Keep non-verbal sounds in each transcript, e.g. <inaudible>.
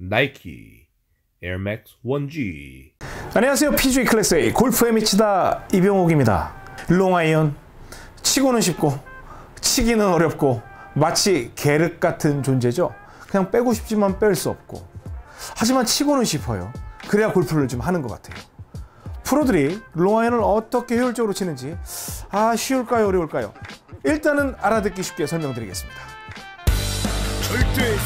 나이키 에어맥스 1G 안녕하세요 PG 클래스의 골프에 미치다 이병옥입니다 롱아이언 치고는 쉽고 치기는 어렵고 마치 계륵 같은 존재죠 그냥 빼고 싶지만 뺄 수 없고 하지만 치고는 싶어요 그래야 골프를 좀 하는 것 같아요 프로들이 롱아이언을 어떻게 효율적으로 치는지 아 쉬울까요 어려울까요 일단은 알아듣기 쉽게 설명드리겠습니다 절대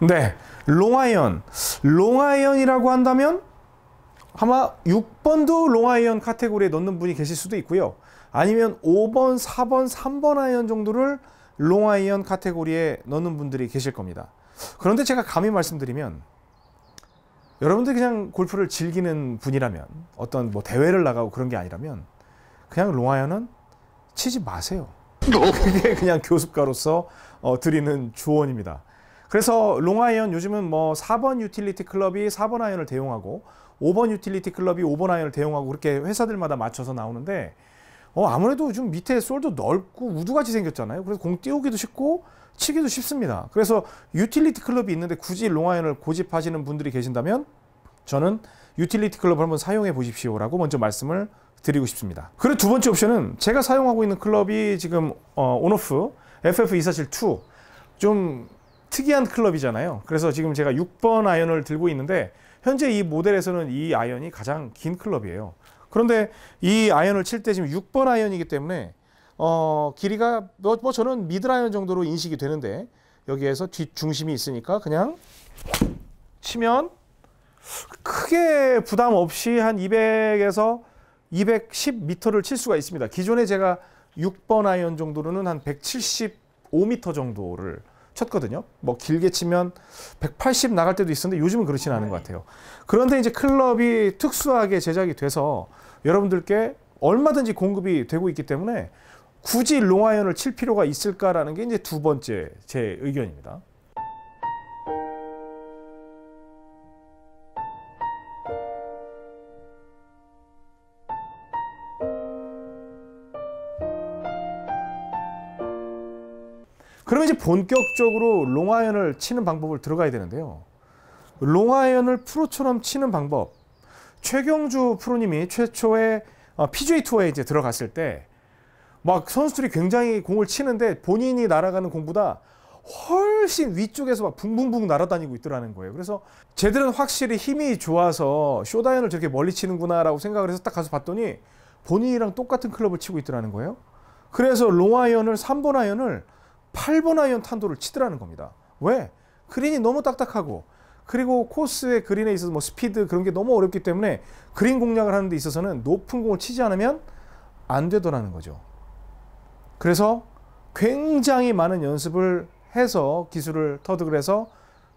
네, 롱아이언. 롱아이언이라고 한다면 아마 6번도 롱아이언 카테고리에 넣는 분이 계실 수도 있고요. 아니면 5번, 4번, 3번 아이언 정도를 롱아이언 카테고리에 넣는 분들이 계실 겁니다. 그런데 제가 감히 말씀드리면 여러분들 그냥 골프를 즐기는 분이라면 어떤 뭐 대회를 나가고 그런 게 아니라면 그냥 롱아이언은 치지 마세요. 어. <laughs> 그게 그냥 교습가로서 어, 드리는 조언입니다. 그래서 롱아이언 요즘은 뭐 4번 유틸리티 클럽이 4번 아이언을 대용하고 5번 유틸리티 클럽이 5번 아이언을 대용하고 그렇게 회사들마다 맞춰서 나오는데 어 아무래도 좀 밑에 솔도 넓고 우두같이 생겼잖아요. 그래서 공 띄우기도 쉽고 치기도 쉽습니다. 그래서 유틸리티 클럽이 있는데 굳이 롱아이언을 고집하시는 분들이 계신다면 저는 유틸리티 클럽을 한번 사용해 보십시오라고 먼저 말씀을 드리고 싶습니다. 그리고 두 번째 옵션은 제가 사용하고 있는 클럽이 지금 어, 온오프 FF247-2 좀 특이한 클럽이잖아요. 그래서 지금 제가 6번 아이언을 들고 있는데 현재 이 모델에서는 이 아이언이 가장 긴 클럽이에요. 그런데 이 아이언을 칠 때 지금 6번 아이언이기 때문에 어, 길이가 뭐, 뭐 저는 미드 아이언 정도로 인식이 되는데 여기에서 뒷중심이 있으니까 그냥 치면 크게 부담 없이 한 200에서 210m를 칠 수가 있습니다. 기존에 제가 6번 아이언 정도로는 한 175m 정도를 쳤거든요. 뭐 길게 치면 180 나갈 때도 있었는데 요즘은 그렇지는 않은 것 네. 같아요. 그런데 이제 클럽이 특수하게 제작이 돼서 여러분들께 얼마든지 공급이 되고 있기 때문에 굳이 롱아이언을 칠 필요가 있을까라는 게 이제 두 번째 제 의견입니다. 그러면 이제 본격적으로 롱아이언을 치는 방법을 들어가야 되는데요. 롱아이언을 프로처럼 치는 방법. 최경주 프로님이 최초의 어, PGA 투어에 이제 들어갔을 때 막 선수들이 굉장히 공을 치는데 본인이 날아가는 공보다 훨씬 위쪽에서 막 붕붕붕 날아다니고 있더라는 거예요. 그래서 쟤들은 확실히 힘이 좋아서 쇼다이언을 저렇게 멀리 치는구나라고 생각을 해서 딱 가서 봤더니 본인이랑 똑같은 클럽을 치고 있더라는 거예요. 그래서 롱아이언을 3번 아이언을 8번 아이언 탄도를 치더라는 겁니다. 왜? 그린이 너무 딱딱하고 그리고 코스의 그린에 있어서 뭐 스피드 그런 게 너무 어렵기 때문에 그린 공략을 하는 데 있어서는 높은 공을 치지 않으면 안 되더라는 거죠. 그래서 굉장히 많은 연습을 해서 기술을 터득을 해서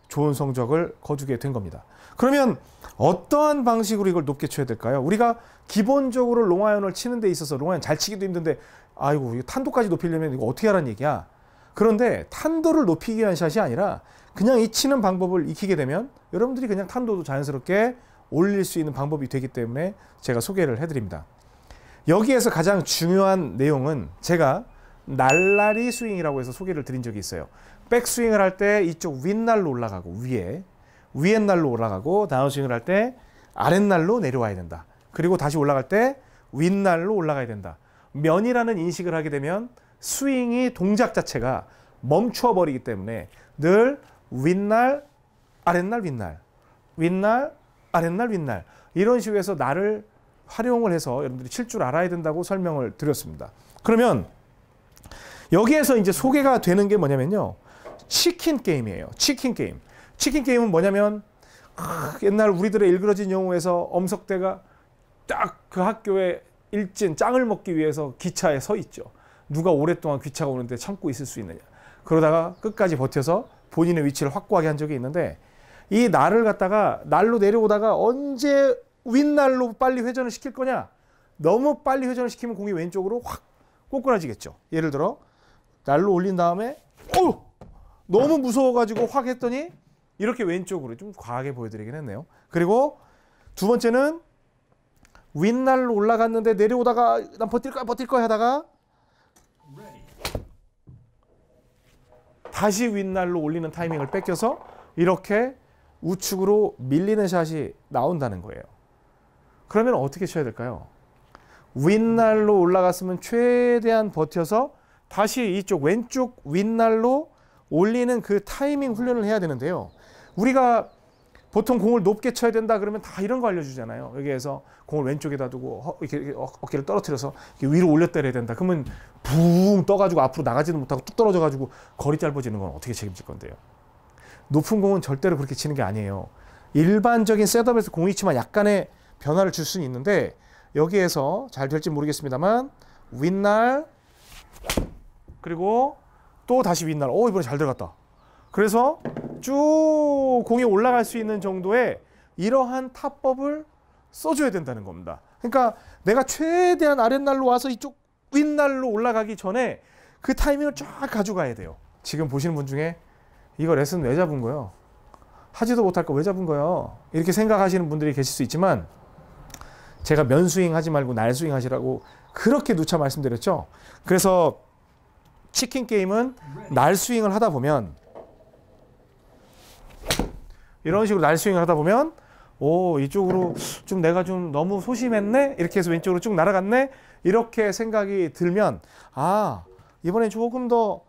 좋은 성적을 거두게 된 겁니다. 그러면 어떠한 방식으로 이걸 높게 쳐야 될까요? 우리가 기본적으로 롱아이언을 치는 데 있어서 롱아이언 잘 치기도 힘든데 아이고 탄도까지 높이려면 이거 어떻게 하라는 얘기야? 그런데 탄도를 높이기 위한 샷이 아니라 그냥 이 치는 방법을 익히게 되면 여러분들이 그냥 탄도도 자연스럽게 올릴 수 있는 방법이 되기 때문에 제가 소개를 해드립니다. 여기에서 가장 중요한 내용은 제가 날라리 스윙이라고 해서 소개를 드린 적이 있어요. 백스윙을 할 때 이쪽 윗날로 올라가고 위에 위엔날로 올라가고 다운스윙을 할 때 아랫날로 내려와야 된다. 그리고 다시 올라갈 때 윗날로 올라가야 된다. 면이라는 인식을 하게 되면 스윙이 동작 자체가 멈추어 버리기 때문에 늘 윗날 아랫날 윗날 윗날 아랫날 윗날 이런 식으로 해서 날을 활용을 해서 여러분들이 칠 줄 알아야 된다고 설명을 드렸습니다. 그러면 여기에서 이제 소개가 되는 게 뭐냐면요. 치킨 게임이에요. 치킨 게임. 치킨 게임은 뭐냐면 옛날 우리들의 일그러진 영웅에서 엄석대가 딱 그 학교에 일진 짱을 먹기 위해서 기차에 서 있죠. 누가 오랫동안 귀차가 오는데 참고 있을 수 있느냐. 그러다가 끝까지 버텨서 본인의 위치를 확고하게 한 적이 있는데 이 날을 갖다가 날로 내려오다가 언제 윗날로 빨리 회전을 시킬 거냐. 너무 빨리 회전을 시키면 공이 왼쪽으로 확 꼬꾸라지겠죠. 예를 들어 날로 올린 다음에 어우 너무 무서워가지고 확 했더니 이렇게 왼쪽으로 좀 과하게 보여드리긴 했네요. 그리고 두 번째는 윗날로 올라갔는데 내려오다가 난 버틸 거야 버틸 거야 하다가 다시 윗날로 올리는 타이밍을 뺏겨서 이렇게 우측으로 밀리는 샷이 나온다는 거예요. 그러면 어떻게 쳐야 될까요? 윗날로 올라갔으면 최대한 버텨서 다시 이쪽 왼쪽 윗날로 올리는 그 타이밍 훈련을 해야 되는데요. 우리가 보통 공을 높게 쳐야 된다 그러면 다 이런 거 알려주잖아요. 여기에서 공을 왼쪽에다 두고 허, 이렇게, 이렇게 어, 어깨를 떨어뜨려서 이렇게 위로 올려때려야 된다. 그러면 붕 떠가지고 앞으로 나가지도 못하고 뚝 떨어져가지고 거리 짧아지는 건 어떻게 책임질 건데요. 높은 공은 절대로 그렇게 치는 게 아니에요. 일반적인 셋업에서 공이있지만 약간의 변화를 줄 수는 있는데 여기에서 잘 될지 모르겠습니다만 윗날 그리고 또 다시 윗날 오 이번에 잘 들어갔다. 그래서 쭉 공이 올라갈 수 있는 정도의 이러한 타법을 써줘야 된다는 겁니다. 그러니까 내가 최대한 아랫날로 와서 이쪽 윗날로 올라가기 전에 그 타이밍을 쫙 가져가야 돼요. 지금 보시는 분 중에 이거 레슨 왜 잡은 거요? 예 하지도 못할 거 왜 잡은 거요? 예 이렇게 생각하시는 분들이 계실 수 있지만 제가 면스윙 하지 말고 날스윙 하시라고 그렇게 누차 말씀드렸죠. 그래서 치킨 게임은 날스윙을 하다 보면 이런 식으로 날스윙 하다 보면 오 이쪽으로 좀 내가 좀 너무 소심했네 이렇게 해서 왼쪽으로 쭉 날아갔네 이렇게 생각이 들면 아 이번엔 조금 더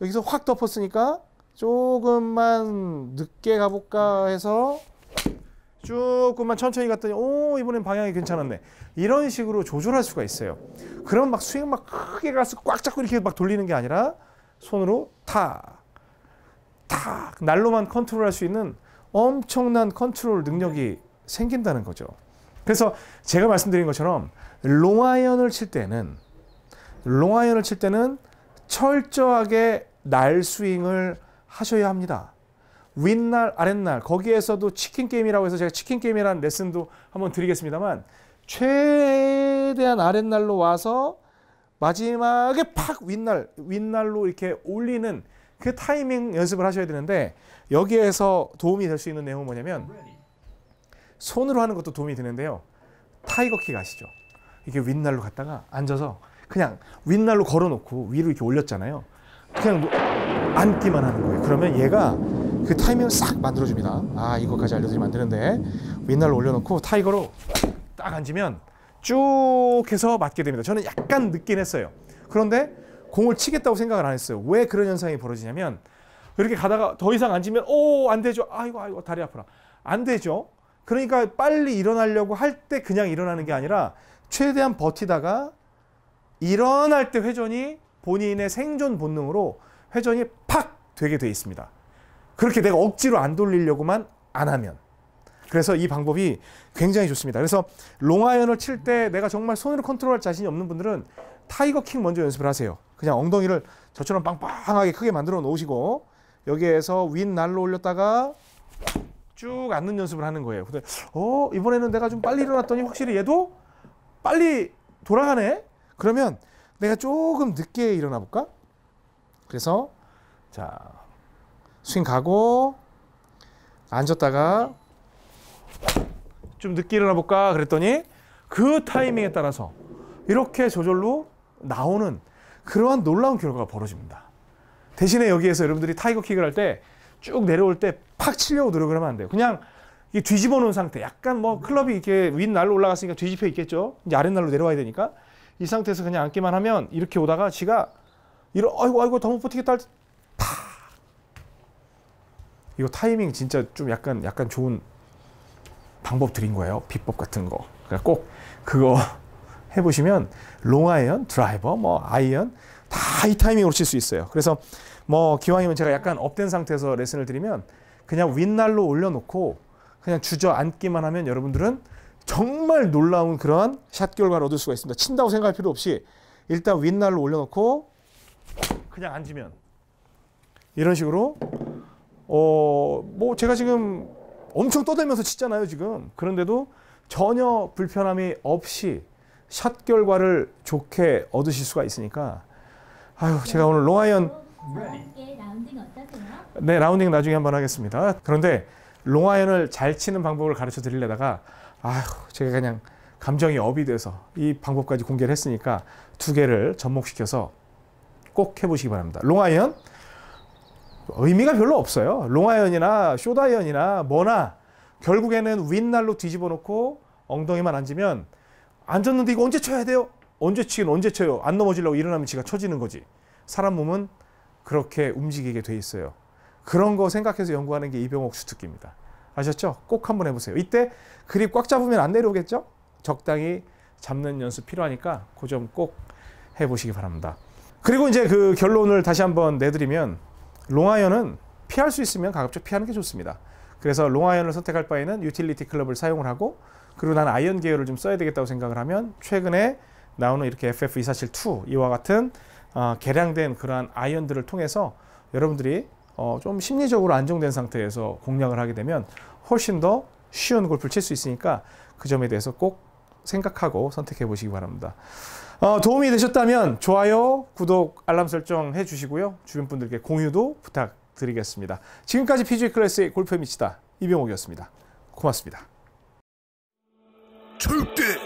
여기서 확 덮었으니까 조금만 늦게 가볼까 해서 조금만 천천히 갔더니 오 이번엔 방향이 괜찮았네 이런 식으로 조절할 수가 있어요 그럼 막 스윙 막 크게 가서 꽉 잡고 이렇게 막 돌리는 게 아니라 손으로 탁탁 탁 날로만 컨트롤할 수 있는 엄청난 컨트롤 능력이 생긴다는 거죠. 그래서 제가 말씀드린 것처럼 롱아이언을 칠 때는 롱아이언을 칠 때는 철저하게 날 스윙을 하셔야 합니다. 윗날 아랫날 거기에서도 치킨 게임이라고 해서 제가 치킨 게임이라는 레슨도 한번 드리겠습니다만 최대한 아랫날로 와서 마지막에 팍 윗날 윗날로 이렇게 올리는 그 타이밍 연습을 하셔야 되는데 여기에서 도움이 될 수 있는 내용은 뭐냐면 손으로 하는 것도 도움이 되는데요. 타이거킥 아시죠? 이게 윗날로 갔다가 앉아서 그냥 윗날로 걸어놓고 위로 이렇게 올렸잖아요. 그냥 뭐 앉기만 하는 거예요. 그러면 얘가 그 타이밍을 싹 만들어줍니다. 아이것까지 알려드리면 안 되는데 윗날로 올려놓고 타이거로 딱 앉으면 쭉 해서 맞게 됩니다. 저는 약간 늦긴 했어요. 그런데 공을 치겠다고 생각을 안 했어요. 왜 그런 현상이 벌어지냐면 그렇게 가다가 더 이상 앉으면 오 안 되죠. 아이고 아이고 다리 아프라. 안 되죠. 그러니까 빨리 일어나려고 할 때 그냥 일어나는 게 아니라 최대한 버티다가 일어날 때 회전이 본인의 생존 본능으로 회전이 팍 되게 돼 있습니다. 그렇게 내가 억지로 안 돌리려고만 안 하면. 그래서 이 방법이 굉장히 좋습니다. 그래서 롱아이언을 칠 때 내가 정말 손으로 컨트롤할 자신이 없는 분들은 타이거킹 먼저 연습을 하세요. 그냥 엉덩이를 저처럼 빵빵하게 크게 만들어 놓으시고 여기에서 윗 날로 올렸다가 쭉 앉는 연습을 하는 거예요. 근데 어 이번에는 내가 좀 빨리 일어났더니 확실히 얘도 빨리 돌아가네. 그러면 내가 조금 늦게 일어나 볼까? 그래서 자 스윙 가고 앉았다가 좀 늦게 일어나 볼까 그랬더니 그 타이밍에 따라서 이렇게 저절로 나오는 그러한 놀라운 결과가 벌어집니다. 대신에 여기에서 여러분들이 타이거 킥을 할 때 쭉 내려올 때 팍 치려고 노력을 하면 안 돼요. 그냥 이게 뒤집어 놓은 상태. 약간 뭐 클럽이 이렇게 윗날로 올라갔으니까 뒤집혀 있겠죠. 이제 아랫날로 내려와야 되니까. 이 상태에서 그냥 앉기만 하면 이렇게 오다가 지가 이런 아이고 아이고 더못 버티겠다 할때 파. 이거 타이밍 진짜 좀 약간 약간 좋은 방법 드린 거예요. 비법 같은 거. 그러꼭 그러니까 그거 해보시면 롱아이언, 드라이버, 뭐 아이언 다 이 타이밍으로 칠 수 있어요. 그래서 뭐 기왕이면 제가 약간 업된 상태에서 레슨을 드리면 그냥 윗날로 올려놓고 그냥 주저앉기만 하면 여러분들은 정말 놀라운 그러한 샷 결과를 얻을 수가 있습니다. 친다고 생각할 필요 없이 일단 윗날로 올려놓고 그냥 앉으면 이런 식으로 어 뭐 제가 지금 엄청 떠들면서 치잖아요 지금 그런데도 전혀 불편함이 없이 샷 결과를 좋게 얻으실 수가 있으니까 아유 제가 오늘 롱아이언 네 라운딩 나중에 한번 하겠습니다. 그런데 롱아이언을 잘 치는 방법을 가르쳐 드리려다가 아유 제가 그냥 감정이 업이 돼서 이 방법까지 공개를 했으니까 두 개를 접목시켜서 꼭 해보시기 바랍니다. 롱아이언 의미가 별로 없어요. 롱아이언이나 쇼다이언이나 뭐나 결국에는 윈날로 뒤집어 놓고 엉덩이만 앉으면 앉았는데 이거 언제 쳐야 돼요? 언제 치긴 언제 쳐요? 안 넘어지려고 일어나면 지가 쳐지는 거지. 사람 몸은 그렇게 움직이게 돼 있어요. 그런 거 생각해서 연구하는 게 이병옥 수특기입니다. 아셨죠? 꼭 한번 해보세요. 이때 그립 꽉 잡으면 안 내려오겠죠? 적당히 잡는 연습 필요하니까 그 점 꼭 해보시기 바랍니다. 그리고 이제 그 결론을 다시 한번 내드리면 롱아이언은 피할 수 있으면 가급적 피하는 게 좋습니다. 그래서 롱아이언을 선택할 바에는 유틸리티 클럽을 사용을 하고 그리고 난 아이언 계열을 좀 써야 되겠다고 생각을 하면 최근에 나오는 이렇게 FF247-2 이와 같은 어, 개량된 그러한 아이언들을 통해서 여러분들이 어, 좀 심리적으로 안정된 상태에서 공략을 하게 되면 훨씬 더 쉬운 골프를 칠 수 있으니까 그 점에 대해서 꼭 생각하고 선택해 보시기 바랍니다. 어, 도움이 되셨다면 좋아요, 구독, 알람 설정 해주시고요. 주변 분들께 공유도 부탁드리겠습니다. 지금까지 p g 클래스의 골프에 미치다 이병옥이었습니다. 고맙습니다. Took it!